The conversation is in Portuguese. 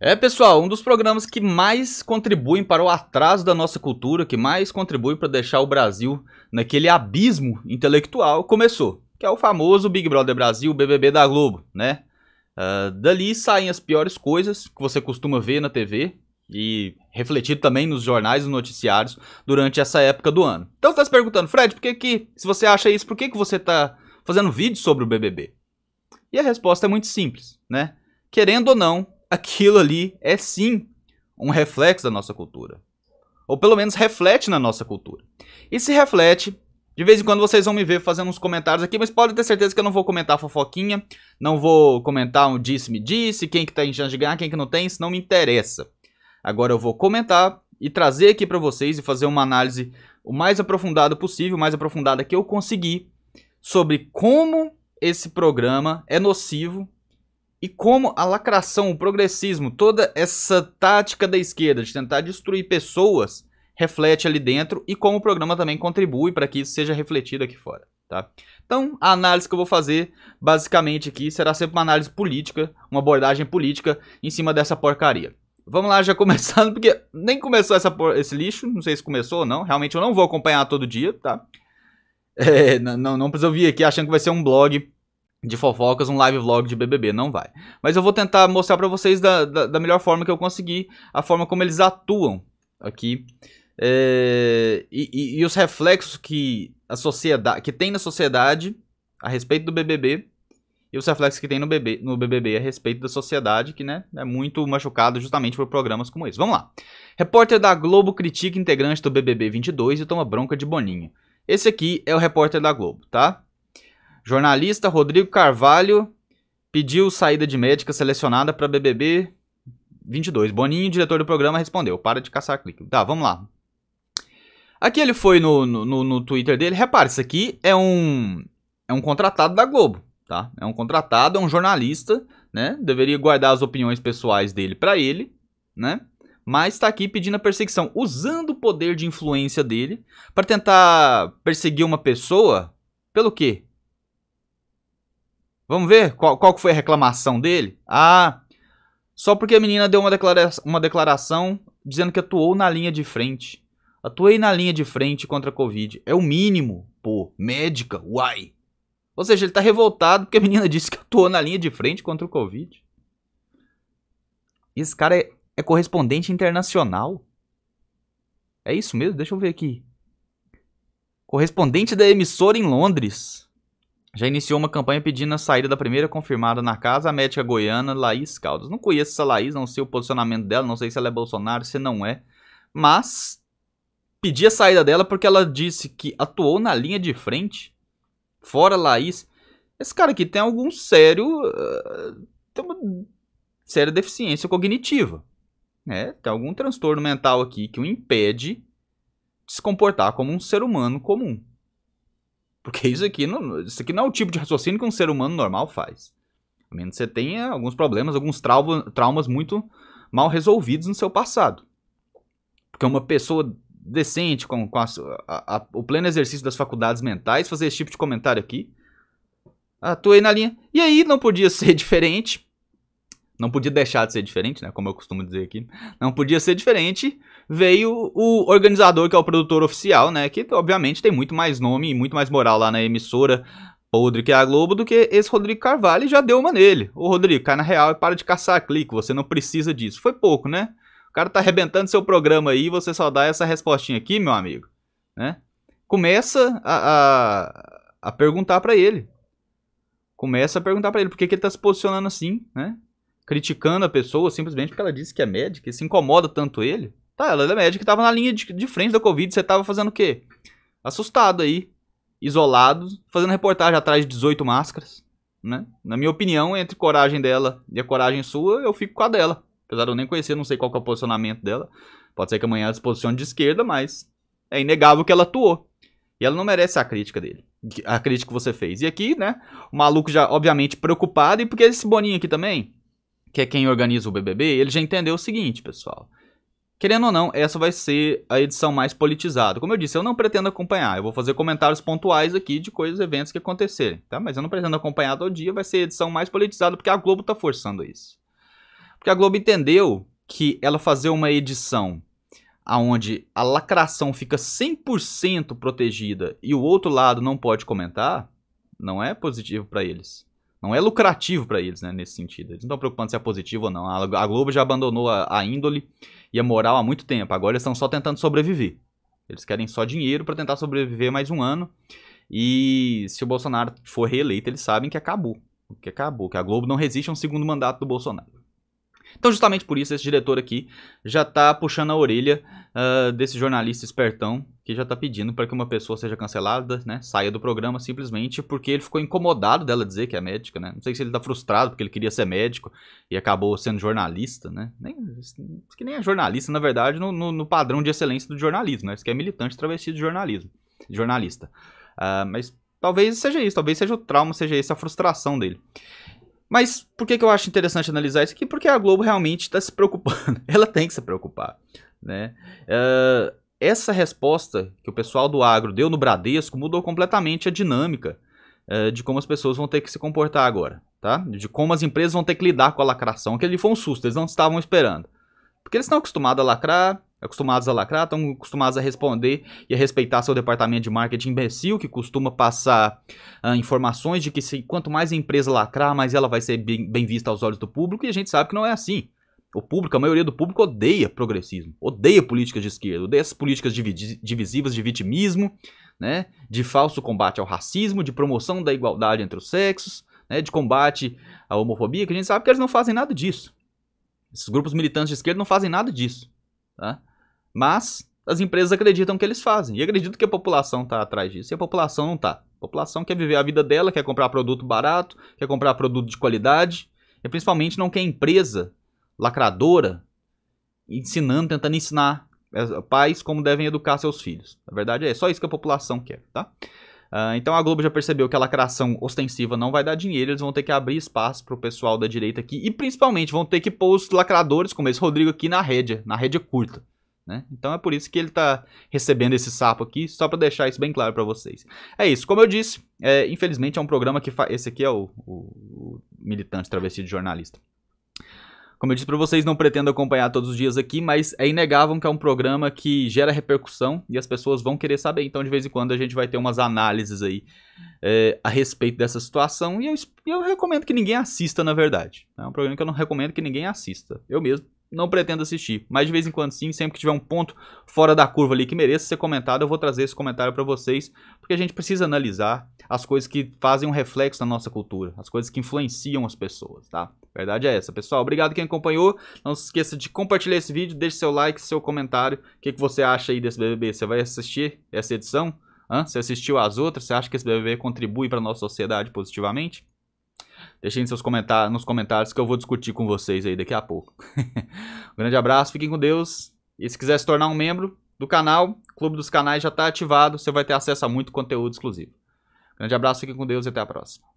É, pessoal, um dos programas que mais contribuem para o atraso da nossa cultura, que mais contribui para deixar o Brasil naquele abismo intelectual, começou, que é o famoso Big Brother Brasil, BBB da Globo, né? Uh, dali saem as piores coisas que você costuma ver na TV e refletido também nos jornais e noticiários durante essa época do ano. Então você está se perguntando, Fred, por que que, se você acha isso, por que que você está fazendo vídeo sobre o BBB? E a resposta é muito simples, né? Querendo ou não, aquilo ali é sim um reflexo da nossa cultura. Ou pelo menos reflete na nossa cultura. E se reflete, de vez em quando vocês vão me ver fazendo uns comentários aqui, mas podem ter certeza que eu não vou comentar fofoquinha, não vou comentar um disse-me-disse, -disse, quem que tá em chance de ganhar, quem que não tem, isso não me interessa. Agora eu vou comentar e trazer aqui para vocês e fazer uma análise o mais aprofundada possível, o mais aprofundada que eu conseguir, sobre como esse programa é nocivo e como a lacração, o progressismo, toda essa tática da esquerda de tentar destruir pessoas reflete ali dentro e como o programa também contribui para que isso seja refletido aqui fora, tá? Então, a análise que eu vou fazer basicamente aqui será sempre uma análise política, uma abordagem política em cima dessa porcaria. Vamos lá, já começando, porque nem começou essa, esse lixo, não sei se começou ou não, realmente eu não vou acompanhar todo dia, tá? É, não, não, não precisa vir aqui achando que vai ser um blog de fofocas, um live vlog de BBB, não vai. Mas eu vou tentar mostrar para vocês da, da, da, melhor forma que eu conseguir, a forma como eles atuam aqui. É, e, e, e, os reflexos que a sociedade que tem na sociedade a respeito do BBB e os reflexos que tem no, BB, no BBB a respeito da sociedade, que né, é muito machucado justamente por programas como esse. Vamos lá. Repórter da Globo critica integrante do BBB 22 e toma bronca de Boninho. Esse aqui é o repórter da Globo, tá? Jornalista Rodrigo Carvalho pediu saída de médica selecionada para BBB 22. Boninho, diretor do programa, respondeu: Para de caçar clique. Tá, vamos lá. Aqui ele foi no, no, no Twitter dele. Repare, isso aqui é um, é um contratado da Globo, tá? É um contratado, é um jornalista, né? Deveria guardar as opiniões pessoais dele para ele, né? Mas está aqui pedindo a perseguição, usando o poder de influência dele para tentar perseguir uma pessoa pelo quê? Vamos ver qual, qual foi a reclamação dele? Ah, só porque a menina deu uma, declaração, uma declaração dizendo que atuou na linha de frente. Atuei na linha de frente contra a Covid. É o mínimo, pô. Médica, uai. Ou seja, ele tá revoltado porque a menina disse que atuou na linha de frente contra o Covid. Esse cara é, é correspondente internacional. É isso mesmo? Deixa eu ver aqui. Correspondente da emissora em Londres já iniciou uma campanha pedindo a saída da primeira confirmada na casa, a médica goiana Laís Caldas. Não conheço essa Laís, não sei o posicionamento dela, não sei se ela é Bolsonaro, se não é. Mas pedi a saída dela porque ela disse que atuou na linha de frente, fora Laís. Esse cara aqui tem algum sério. Ah, tem uma séria deficiência cognitiva. Né? Tem algum transtorno mental aqui que o impede de se comportar como um ser humano comum. Porque isso aqui não, isso aqui não é o tipo de raciocínio que um ser humano normal faz. A menos que você tenha alguns problemas, alguns traumas, traumas muito mal resolvidos no seu passado. Porque uma pessoa decente, com, com a, a, a, o pleno exercício das faculdades mentais, fazer esse tipo de comentário aqui. Atuei ah, na linha. E aí não podia ser diferente, não podia deixar de ser diferente, né? Como eu costumo dizer aqui. Não podia ser diferente. Veio o organizador, que é o produtor oficial, né? Que obviamente tem muito mais nome e muito mais moral lá na emissora podre que é a Globo do que esse Rodrigo Carvalho e já deu uma nele. Ô Rodrigo, cai na real e para de caçar clique, você não precisa disso. Foi pouco, né? O cara tá arrebentando seu programa aí e você só dá essa respostinha aqui, meu amigo. Né? Começa a, a, a perguntar para ele. Começa a perguntar para ele por que, que ele tá se posicionando assim, né? criticando a pessoa simplesmente porque ela disse que é médica e se incomoda tanto ele. Tá, ela é médica e tava na linha de, de frente da Covid, você tava fazendo o quê? Assustado aí, isolado, fazendo reportagem atrás de 18 máscaras, né? Na minha opinião, entre coragem dela e a coragem sua, eu fico com a dela. Apesar de eu nem conhecer, não sei qual é o posicionamento dela. Pode ser que amanhã ela se posicione de esquerda, mas é inegável que ela atuou. E ela não merece a crítica dele. A crítica que você fez. E aqui, né? O maluco já, obviamente, preocupado. E porque esse Boninho aqui também, que é quem organiza o BBB, ele já entendeu o seguinte, pessoal. Querendo ou não, essa vai ser a edição mais politizada. Como eu disse, eu não pretendo acompanhar. Eu vou fazer comentários pontuais aqui de coisas, eventos que acontecerem, tá? Mas eu não pretendo acompanhar todo dia, vai ser a edição mais politizada porque a Globo tá forçando isso. Porque a Globo entendeu que ela fazer uma edição aonde a lacração fica 100% protegida e o outro lado não pode comentar, não é positivo para eles não é lucrativo para eles, né, nesse sentido. Eles não estão preocupando se é positivo ou não. A Globo já abandonou a, a, índole e a moral há muito tempo. Agora eles estão só tentando sobreviver. Eles querem só dinheiro para tentar sobreviver mais um ano. E se o Bolsonaro for reeleito, eles sabem que acabou. Que acabou, que a Globo não resiste a um segundo mandato do Bolsonaro. Então, justamente por isso, esse diretor aqui já tá puxando a orelha uh, desse jornalista espertão que já tá pedindo para que uma pessoa seja cancelada, né? Saia do programa simplesmente porque ele ficou incomodado dela dizer que é médica, né? Não sei se ele tá frustrado porque ele queria ser médico e acabou sendo jornalista, né? Nem, que nem é jornalista, na verdade, no, no, no padrão de excelência do jornalismo, né? Isso que é militante travesti de jornalismo, jornalista. Uh, mas talvez seja isso, talvez seja o trauma, seja essa a frustração dele. Mas por que, que eu acho interessante analisar isso aqui? Porque a Globo realmente está se preocupando. Ela tem que se preocupar. Né? Uh, essa resposta que o pessoal do agro deu no Bradesco mudou completamente a dinâmica uh, de como as pessoas vão ter que se comportar agora. Tá? De como as empresas vão ter que lidar com a lacração. Que foi um susto, eles não estavam esperando. Porque eles estão acostumados a lacrar, acostumados a lacrar, estão acostumados a responder e a respeitar seu departamento de marketing imbecil, que costuma passar ah, informações de que se, quanto mais a empresa lacrar, mais ela vai ser bem, bem vista aos olhos do público, e a gente sabe que não é assim. O público, a maioria do público odeia progressismo, odeia políticas de esquerda, odeia essas políticas divisivas de vitimismo, né, de falso combate ao racismo, de promoção da igualdade entre os sexos, né, de combate à homofobia, que a gente sabe que eles não fazem nada disso. Esses grupos militantes de esquerda não fazem nada disso. Tá? Mas as empresas acreditam que eles fazem. E acredito que a população está atrás disso. E a população não está. A população quer viver a vida dela, quer comprar produto barato, quer comprar produto de qualidade. E principalmente não quer empresa lacradora ensinando, tentando ensinar eh, pais como devem educar seus filhos. Na verdade é só isso que a população quer, tá? Uh, então a Globo já percebeu que a lacração ostensiva não vai dar dinheiro, eles vão ter que abrir espaço o pessoal da direita aqui e principalmente vão ter que pôr os lacradores, como esse Rodrigo aqui, na rédea, na rédea curta. Né? Então é por isso que ele está recebendo esse sapo aqui, só para deixar isso bem claro para vocês. É isso, como eu disse, é, infelizmente é um programa que faz... Esse aqui é o, o, o militante travestido jornalista. Como eu disse para vocês, não pretendo acompanhar todos os dias aqui, mas é inegável que é um programa que gera repercussão e as pessoas vão querer saber. Então, de vez em quando, a gente vai ter umas análises aí é, a respeito dessa situação. E eu, eu recomendo que ninguém assista, na verdade. Tá? É um programa que eu não recomendo que ninguém assista. Eu mesmo não pretendo assistir, mas de vez em quando sim, sempre que tiver um ponto fora da curva ali que mereça ser comentado, eu vou trazer esse comentário para vocês, porque a gente precisa analisar as coisas que fazem um reflexo na nossa cultura, as coisas que influenciam as pessoas, tá? A verdade é essa, pessoal. Obrigado quem acompanhou. Não se esqueça de compartilhar esse vídeo, deixe seu like, seu comentário. O que, que você acha aí desse BBB? Você vai assistir essa edição? Hã? Você assistiu às outras? Você acha que esse BBB contribui para a nossa sociedade positivamente? Deixem seus comentar nos comentários que eu vou discutir com vocês aí daqui a pouco. um grande abraço, fiquem com Deus. E se quiser se tornar um membro do canal, o Clube dos Canais já está ativado, você vai ter acesso a muito conteúdo exclusivo. Um grande abraço, fiquem com Deus e até a próxima.